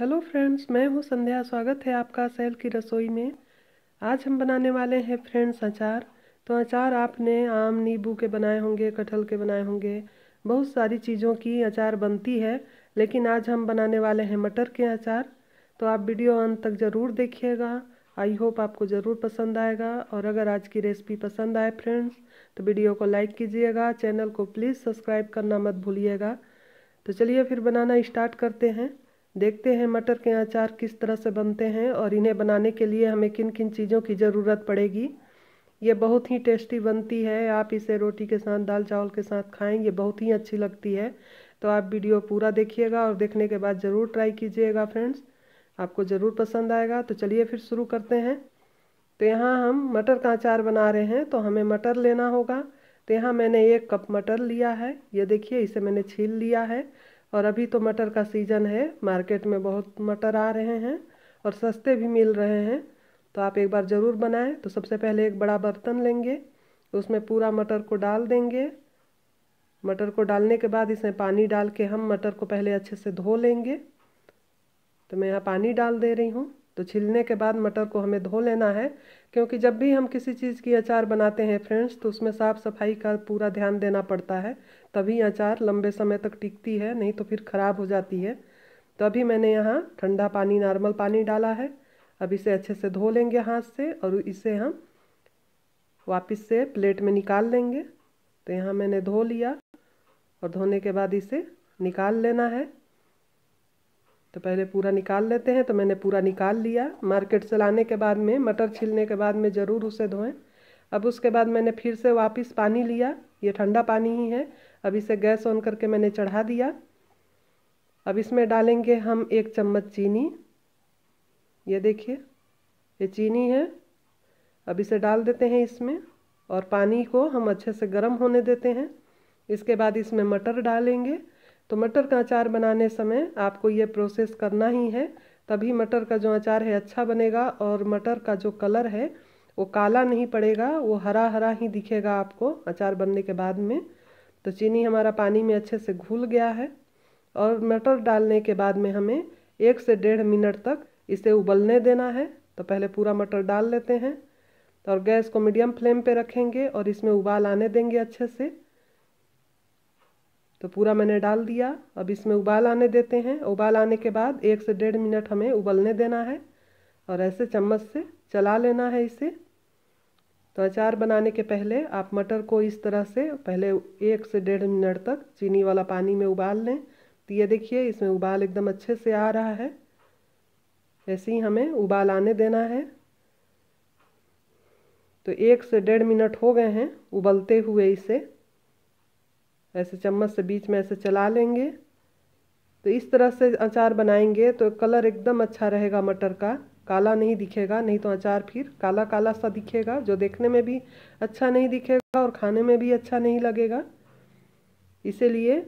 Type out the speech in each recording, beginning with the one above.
hello friends मैं हूं संध्या स्वागत है आपका सेल की रसोई में आज हम बनाने वाले हैं फ्रेंड्स अचार तो अचार आपने आम नींबू के बनाए होंगे कटहल के बनाए होंगे बहुत सारी चीज़ों की अचार बनती है लेकिन आज हम बनाने वाले हैं मटर के अचार तो आप वीडियो अंत तक ज़रूर देखिएगा आई होप आपको ज़रूर पसंद आएगा और अगर आज की रेसिपी पसंद आए फ्रेंड्स तो वीडियो को लाइक कीजिएगा चैनल को प्लीज़ सब्सक्राइब करना मत भूलिएगा तो चलिए फिर बनाना स्टार्ट करते हैं देखते हैं मटर के अचार किस तरह से बनते हैं और इन्हें बनाने के लिए हमें किन किन चीज़ों की ज़रूरत पड़ेगी ये बहुत ही टेस्टी बनती है आप इसे रोटी के साथ दाल चावल के साथ खाएं ये बहुत ही अच्छी लगती है तो आप वीडियो पूरा देखिएगा और देखने के बाद ज़रूर ट्राई कीजिएगा फ्रेंड्स आपको ज़रूर पसंद आएगा तो चलिए फिर शुरू करते हैं तो यहाँ हम मटर का अचार बना रहे हैं तो हमें मटर लेना होगा तो यहाँ मैंने एक कप मटर लिया है ये देखिए इसे मैंने छील लिया है और अभी तो मटर का सीज़न है मार्केट में बहुत मटर आ रहे हैं और सस्ते भी मिल रहे हैं तो आप एक बार ज़रूर बनाएं तो सबसे पहले एक बड़ा बर्तन लेंगे उसमें पूरा मटर को डाल देंगे मटर को डालने के बाद इसमें पानी डाल के हम मटर को पहले अच्छे से धो लेंगे तो मैं यहाँ पानी डाल दे रही हूँ तो छिलने के बाद मटर को हमें धो लेना है क्योंकि जब भी हम किसी चीज़ की अचार बनाते हैं फ्रेंड्स तो उसमें साफ़ सफाई का पूरा ध्यान देना पड़ता है तभी अचार लंबे समय तक टिकती है नहीं तो फिर ख़राब हो जाती है तो अभी मैंने यहाँ ठंडा पानी नॉर्मल पानी डाला है अब इसे अच्छे से धो लेंगे हाथ से और इसे हम वापस से प्लेट में निकाल लेंगे तो यहाँ मैंने धो लिया और धोने के बाद इसे निकाल लेना है तो पहले पूरा निकाल लेते हैं तो मैंने पूरा निकाल लिया मार्केट से लाने के बाद में मटर छिलने के बाद में ज़रूर उसे धोएं अब उसके बाद मैंने फिर से वापस पानी लिया ये ठंडा पानी ही है अब इसे गैस ऑन करके मैंने चढ़ा दिया अब इसमें डालेंगे हम एक चम्मच चीनी ये देखिए ये चीनी है अब इसे डाल देते हैं इसमें और पानी को हम अच्छे से गर्म होने देते हैं इसके बाद इसमें मटर डालेंगे तो मटर का अचार बनाने समय आपको ये प्रोसेस करना ही है तभी मटर का जो अचार है अच्छा बनेगा और मटर का जो कलर है वो काला नहीं पड़ेगा वो हरा हरा ही दिखेगा आपको अचार बनने के बाद में तो चीनी हमारा पानी में अच्छे से घुल गया है और मटर डालने के बाद में हमें एक से डेढ़ मिनट तक इसे उबलने देना है तो पहले पूरा मटर डाल लेते हैं और गैस को मीडियम फ्लेम पे रखेंगे और इसमें उबाल आने देंगे अच्छे से तो पूरा मैंने डाल दिया अब इसमें उबाल आने देते हैं उबाल आने के बाद एक से डेढ़ मिनट हमें उबलने देना है और ऐसे चम्मच से चला लेना है इसे तो अचार बनाने के पहले आप मटर को इस तरह से पहले एक से डेढ़ मिनट तक चीनी वाला पानी में उबाल लें तो ये देखिए इसमें उबाल एकदम अच्छे से आ रहा है ऐसे ही हमें उबाल आने देना है तो एक से डेढ़ मिनट हो गए हैं उबलते हुए इसे ऐसे चम्मच से बीच में ऐसे चला लेंगे तो इस तरह से अचार बनाएंगे तो कलर एकदम अच्छा रहेगा मटर का काला नहीं दिखेगा नहीं तो अचार फिर काला काला सा दिखेगा जो देखने में भी अच्छा नहीं दिखेगा और खाने में भी अच्छा नहीं लगेगा इसीलिए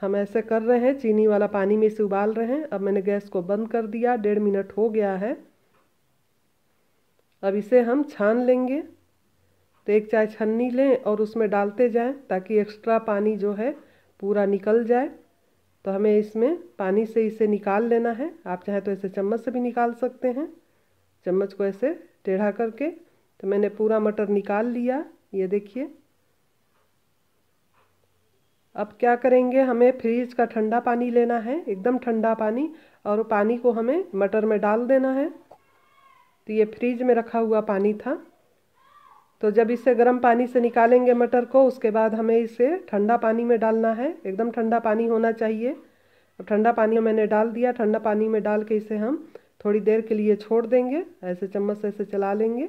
हम ऐसे कर रहे हैं चीनी वाला पानी में इसे उबाल रहे हैं अब मैंने गैस को बंद कर दिया डेढ़ मिनट हो गया है अब इसे हम छान लेंगे तो एक चाय छन्नी लें और उसमें डालते जाएं ताकि एक्स्ट्रा पानी जो है पूरा निकल जाए तो हमें इसमें पानी से इसे निकाल लेना है आप चाहें तो ऐसे चम्मच से भी निकाल सकते हैं चम्मच को ऐसे टेढ़ा करके तो मैंने पूरा मटर निकाल लिया ये देखिए अब क्या करेंगे हमें फ्रीज का ठंडा पानी लेना है एकदम ठंडा पानी और पानी को हमें मटर में डाल देना है तो ये फ्रिज में रखा हुआ पानी था तो जब इसे गर्म पानी से निकालेंगे मटर को उसके बाद हमें इसे ठंडा पानी में डालना है एकदम ठंडा पानी होना चाहिए अब ठंडा पानी मैंने डाल दिया ठंडा पानी में डाल के इसे हम थोड़ी देर के लिए छोड़ देंगे ऐसे चम्मच से ऐसे चला लेंगे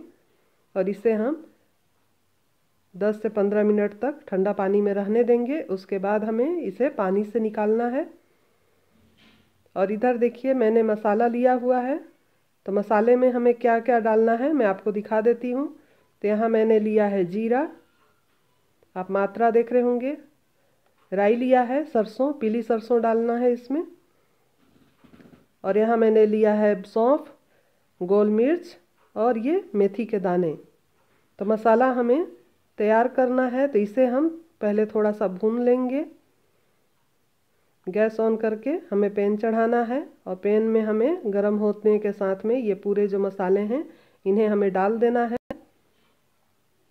और इसे हम 10 से 15 मिनट तक ठंडा पानी में रहने देंगे उसके बाद हमें इसे पानी से निकालना है और इधर देखिए मैंने मसाला लिया हुआ है तो मसाले में हमें क्या क्या डालना है मैं आपको दिखा देती हूँ तो यहाँ मैंने लिया है जीरा आप मात्रा देख रहे होंगे राई लिया है सरसों पीली सरसों डालना है इसमें और यहाँ मैंने लिया है सौंफ गोल मिर्च और ये मेथी के दाने तो मसाला हमें तैयार करना है तो इसे हम पहले थोड़ा सा भून लेंगे गैस ऑन करके हमें पैन चढ़ाना है और पैन में हमें गर्म होने के साथ में ये पूरे जो मसाले हैं इन्हें हमें डाल देना है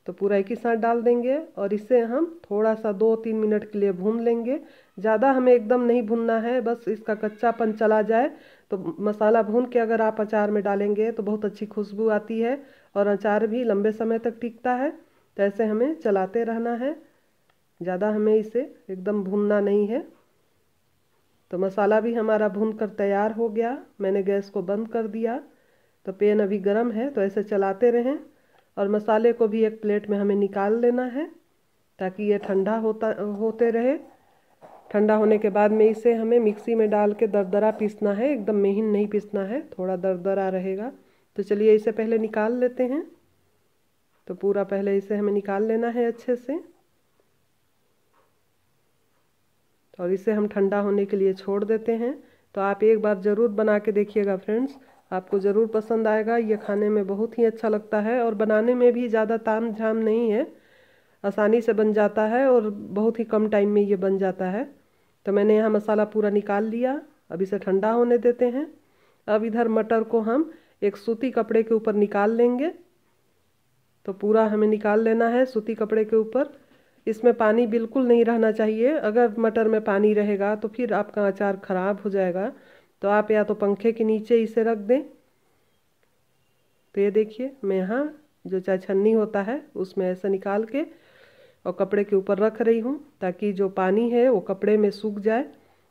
तो पूरा एक ही साथ डाल देंगे और इसे हम थोड़ा सा दो तीन मिनट के लिए भून लेंगे ज़्यादा हमें एकदम नहीं भूनना है बस इसका कच्चापन चला जाए तो मसाला भून के अगर आप अचार में डालेंगे तो बहुत अच्छी खुशबू आती है और अचार भी लंबे समय तक टिकता है तो ऐसे हमें चलाते रहना है ज़्यादा हमें इसे एकदम भूनना नहीं है तो मसाला भी हमारा भून कर तैयार हो गया मैंने गैस को बंद कर दिया तो पेन अभी गर्म है तो ऐसे चलाते रहें और मसाले को भी एक प्लेट में हमें निकाल लेना है ताकि ये ठंडा होता होते रहे ठंडा होने के बाद में इसे हमें मिक्सी में डाल के दरदरा पीसना है एकदम महीन नहीं पीसना है थोड़ा दरदरा रहेगा तो चलिए इसे पहले निकाल लेते हैं तो पूरा पहले इसे हमें निकाल लेना है अच्छे से और इसे हम ठंडा होने के लिए छोड़ देते हैं तो आप एक बार ज़रूर बना के देखिएगा फ्रेंड्स आपको ज़रूर पसंद आएगा ये खाने में बहुत ही अच्छा लगता है और बनाने में भी ज़्यादा ताम झाम नहीं है आसानी से बन जाता है और बहुत ही कम टाइम में ये बन जाता है तो मैंने यहाँ मसाला पूरा निकाल लिया अब इसे ठंडा होने देते हैं अब इधर मटर को हम एक सूती कपड़े के ऊपर निकाल लेंगे तो पूरा हमें निकाल लेना है सूती कपड़े के ऊपर इसमें पानी बिल्कुल नहीं रहना चाहिए अगर मटर में पानी रहेगा तो फिर आपका अचार ख़राब हो जाएगा तो आप या तो पंखे के नीचे इसे रख दें तो ये देखिए मैं यहाँ जो चाहे छन्नी होता है उसमें ऐसा निकाल के और कपड़े के ऊपर रख रही हूँ ताकि जो पानी है वो कपड़े में सूख जाए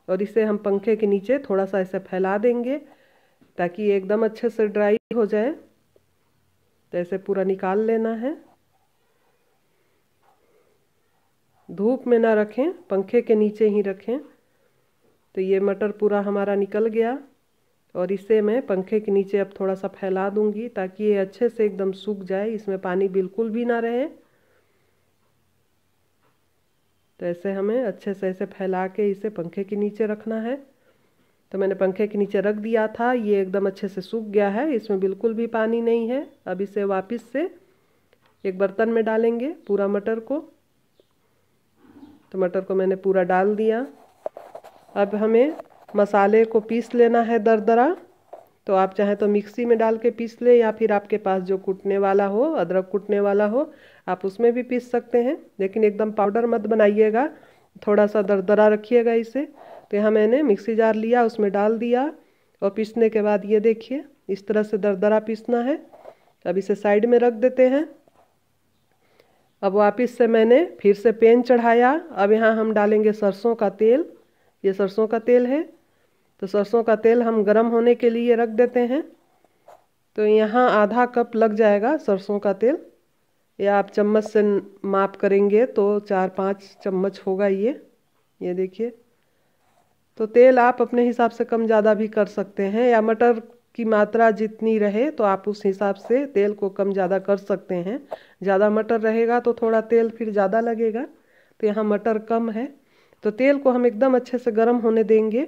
और इसे हम पंखे के नीचे थोड़ा सा ऐसे फैला देंगे ताकि एकदम अच्छे से ड्राई हो जाए तो ऐसे पूरा निकाल लेना है धूप में ना रखें पंखे के नीचे ही रखें तो ये मटर पूरा हमारा निकल गया और इसे मैं पंखे के नीचे अब थोड़ा सा फैला दूंगी ताकि ये अच्छे से एकदम सूख जाए इसमें पानी बिल्कुल भी ना रहे तो ऐसे हमें अच्छे से ऐसे फैला के इसे पंखे के नीचे रखना है तो मैंने पंखे के नीचे रख दिया था ये एकदम अच्छे से सूख गया है इसमें बिल्कुल भी पानी नहीं है अब इसे वापस से एक बर्तन में डालेंगे पूरा मटर को तो मटर को मैंने पूरा डाल दिया अब हमें मसाले को पीस लेना है दरदरा तो आप चाहे तो मिक्सी में डाल के पीस लें या फिर आपके पास जो कूटने वाला हो अदरक कूटने वाला हो आप उसमें भी पीस सकते हैं लेकिन एकदम पाउडर मत बनाइएगा थोड़ा सा दरदरा रखिएगा इसे तो यहाँ मैंने मिक्सी जार लिया उसमें डाल दिया और पीसने के बाद ये देखिए इस तरह से दरदरा पीसना है अब इसे साइड में रख देते हैं अब वापिस से मैंने फिर से पेन चढ़ाया अब यहाँ हम डालेंगे सरसों का तेल ये सरसों का तेल है तो सरसों का तेल हम गर्म होने के लिए रख देते हैं तो यहाँ आधा कप लग जाएगा सरसों का तेल या आप चम्मच से माप करेंगे तो चार पाँच चम्मच होगा ये ये देखिए तो तेल आप अपने हिसाब से कम ज़्यादा भी कर सकते हैं या मटर की मात्रा जितनी रहे तो आप उस हिसाब से तेल को कम ज़्यादा कर सकते हैं ज़्यादा मटर रहेगा तो थोड़ा तेल फिर ज़्यादा लगेगा तो यहाँ मटर कम है तो तेल को हम एकदम अच्छे से गर्म होने देंगे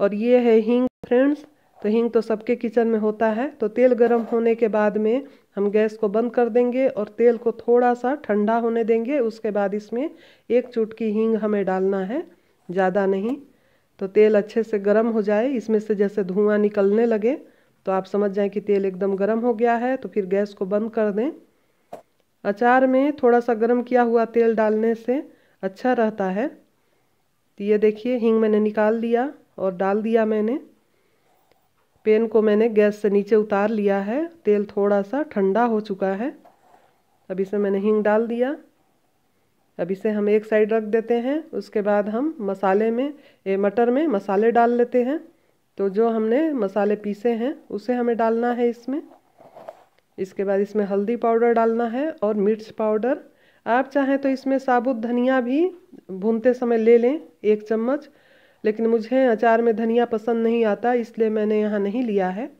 और ये है हींग फ्रेंड्स तो हींग तो सबके किचन में होता है तो तेल गर्म होने के बाद में हम गैस को बंद कर देंगे और तेल को थोड़ा सा ठंडा होने देंगे उसके बाद इसमें एक चुटकी हींग हमें डालना है ज़्यादा नहीं तो तेल अच्छे से गर्म हो जाए इसमें से जैसे धुआं निकलने लगे तो आप समझ जाएं कि तेल एकदम गर्म हो गया है तो फिर गैस को बंद कर दें अचार में थोड़ा सा गर्म किया हुआ तेल डालने से अच्छा रहता है तो ये देखिए हींग मैंने निकाल दिया और डाल दिया मैंने पेन को मैंने गैस से नीचे उतार लिया है तेल थोड़ा सा ठंडा हो चुका है अब इसे मैंने हींग डाल दिया अब इसे हम एक साइड रख देते हैं उसके बाद हम मसाले में ये मटर में मसाले डाल लेते हैं तो जो हमने मसाले पीसे हैं उसे हमें डालना है इसमें इसके बाद इसमें हल्दी पाउडर डालना है और मिर्च पाउडर आप चाहें तो इसमें साबुत धनिया भी भूनते समय ले लें एक चम्मच लेकिन मुझे अचार में धनिया पसंद नहीं आता इसलिए मैंने यहाँ नहीं लिया है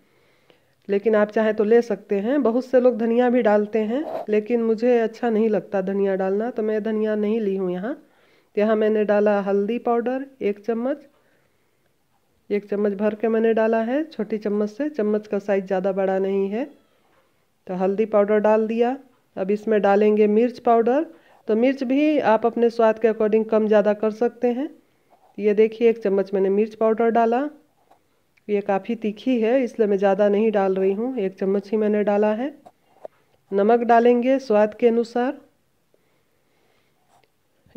लेकिन आप चाहें तो ले सकते हैं बहुत से लोग धनिया भी डालते हैं लेकिन मुझे अच्छा नहीं लगता धनिया डालना तो मैं धनिया नहीं ली हूँ यहाँ यहाँ मैंने डाला हल्दी पाउडर एक चम्मच एक चम्मच भर के मैंने डाला है छोटी चम्मच से चम्मच का साइज़ ज़्यादा बड़ा नहीं है तो हल्दी पाउडर डाल दिया अब इसमें डालेंगे मिर्च पाउडर तो मिर्च भी आप अपने स्वाद के अकॉर्डिंग कम ज़्यादा कर सकते हैं ये देखिए एक चम्मच मैंने मिर्च पाउडर डाला ये काफ़ी तीखी है इसलिए मैं ज़्यादा नहीं डाल रही हूँ एक चम्मच ही मैंने डाला है नमक डालेंगे स्वाद के अनुसार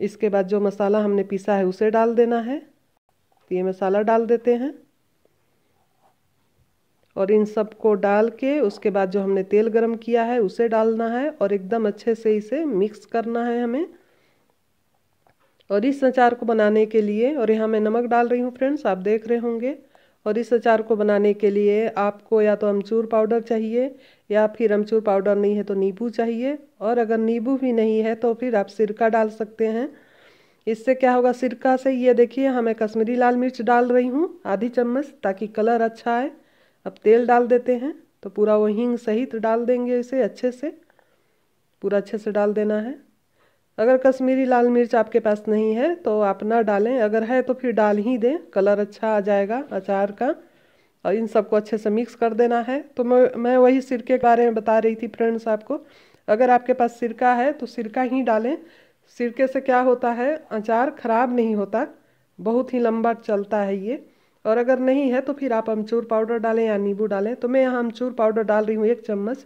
इसके बाद जो मसाला हमने पीसा है उसे डाल देना है तो ये मसाला डाल देते हैं और इन सब को डाल के उसके बाद जो हमने तेल गरम किया है उसे डालना है और एकदम अच्छे से इसे मिक्स करना है हमें और इस अचार को बनाने के लिए और यहाँ मैं नमक डाल रही हूँ फ्रेंड्स आप देख रहे होंगे और इस अचार को बनाने के लिए आपको या तो अमचूर पाउडर चाहिए या फिर अमचूर पाउडर नहीं है तो नींबू चाहिए और अगर नींबू भी नहीं है तो फिर आप सिरका डाल सकते हैं इससे क्या होगा सिरका से ये देखिए हमें कश्मीरी लाल मिर्च डाल रही हूँ आधी चम्मच ताकि कलर अच्छा आए अब तेल डाल देते हैं तो पूरा वो हींग सहित डाल देंगे इसे अच्छे से पूरा अच्छे से डाल देना है अगर कश्मीरी लाल मिर्च आपके पास नहीं है तो आप ना डालें अगर है तो फिर डाल ही दें कलर अच्छा आ जाएगा अचार का और इन सबको अच्छे से मिक्स कर देना है तो मैं मैं वही सिरके के बारे में बता रही थी फ्रेंड्स आपको अगर आपके पास सिरका है तो सिरका ही डालें सिरके से क्या होता है अचार ख़राब नहीं होता बहुत ही लंबा चलता है ये और अगर नहीं है तो फिर आप अमचूर पाउडर डालें या नींबू डालें तो मैं यहाँ अमचूर पाउडर डाल रही हूँ एक चम्मच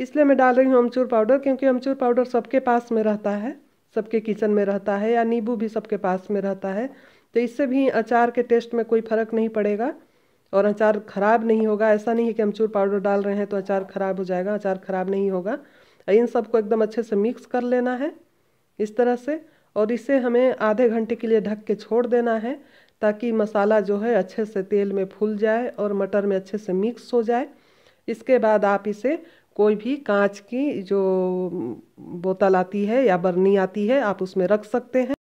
इसलिए मैं डाल रही हूँ अमचूर पाउडर क्योंकि अमचूर पाउडर सबके पास में रहता है सबके किचन में रहता है या नींबू भी सबके पास में रहता है तो इससे भी अचार के टेस्ट में कोई फ़र्क नहीं पड़ेगा और अचार ख़राब नहीं होगा ऐसा नहीं है कि अमचूर पाउडर डाल रहे हैं तो अचार ख़राब हो जाएगा अचार ख़राब नहीं होगा इन सबको एकदम अच्छे से मिक्स कर लेना है इस तरह से और इसे हमें आधे घंटे के लिए ढक के छोड़ देना है ताकि मसाला जो है अच्छे से तेल में फूल जाए और मटर में अच्छे से मिक्स हो जाए इसके बाद आप इसे कोई भी कांच की जो बोतल आती है या बर्नी आती है आप उसमें रख सकते हैं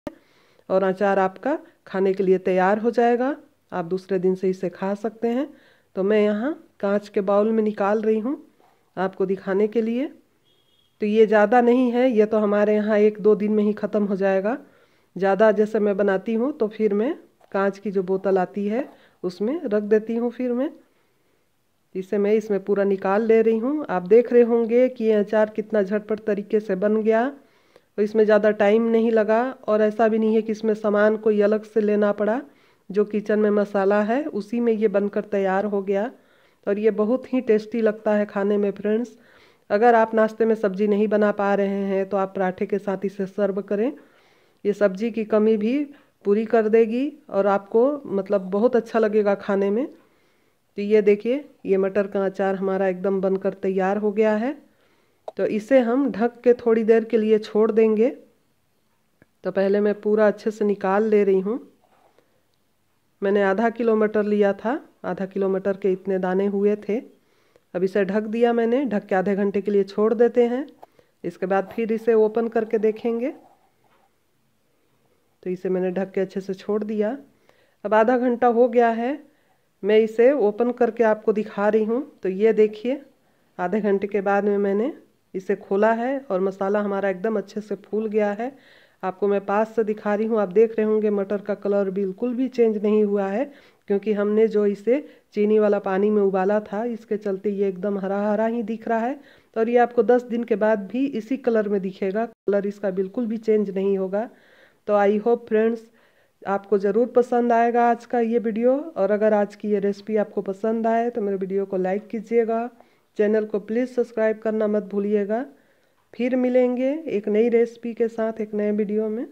और अचार आपका खाने के लिए तैयार हो जाएगा आप दूसरे दिन से इसे खा सकते हैं तो मैं यहाँ कांच के बाउल में निकाल रही हूँ आपको दिखाने के लिए तो ये ज़्यादा नहीं है ये तो हमारे यहाँ एक दो दिन में ही ख़त्म हो जाएगा ज़्यादा जैसे मैं बनाती हूँ तो फिर मैं कांच की जो बोतल आती है उसमें रख देती हूँ फिर मैं इसे मैं इसमें पूरा निकाल ले रही हूँ आप देख रहे होंगे कि ये अचार कितना झटपट तरीके से बन गया और इसमें ज़्यादा टाइम नहीं लगा और ऐसा भी नहीं है कि इसमें सामान कोई अलग से लेना पड़ा जो किचन में मसाला है उसी में ये बनकर तैयार हो गया और ये बहुत ही टेस्टी लगता है खाने में फ्रेंड्स अगर आप नाश्ते में सब्ज़ी नहीं बना पा रहे हैं तो आप पराठे के साथ इसे सर्व करें ये सब्ज़ी की कमी भी पूरी कर देगी और आपको मतलब बहुत अच्छा लगेगा खाने में तो ये देखिए ये मटर का अचार हमारा एकदम बनकर तैयार हो गया है तो इसे हम ढक के थोड़ी देर के लिए छोड़ देंगे तो पहले मैं पूरा अच्छे से निकाल ले रही हूँ मैंने आधा किलो मटर लिया था आधा किलो मटर के इतने दाने हुए थे अब इसे ढक दिया मैंने ढक के आधे घंटे के लिए छोड़ देते हैं इसके बाद फिर इसे ओपन करके देखेंगे तो इसे मैंने ढक के अच्छे से छोड़ दिया अब आधा घंटा हो गया है मैं इसे ओपन करके आपको दिखा रही हूँ तो ये देखिए आधे घंटे के बाद में मैंने इसे खोला है और मसाला हमारा एकदम अच्छे से फूल गया है आपको मैं पास से दिखा रही हूँ आप देख रहे होंगे मटर का कलर बिल्कुल भी चेंज नहीं हुआ है क्योंकि हमने जो इसे चीनी वाला पानी में उबाला था इसके चलते ये एकदम हरा हरा ही दिख रहा है और ये आपको 10 दिन के बाद भी इसी कलर में दिखेगा कलर इसका बिल्कुल भी चेंज नहीं होगा तो आई होप फ्रेंड्स आपको ज़रूर पसंद आएगा आज का ये वीडियो और अगर आज की ये रेसिपी आपको पसंद आए तो मेरे वीडियो को लाइक कीजिएगा चैनल को प्लीज़ सब्सक्राइब करना मत भूलिएगा फिर मिलेंगे एक नई रेसिपी के साथ एक नए वीडियो में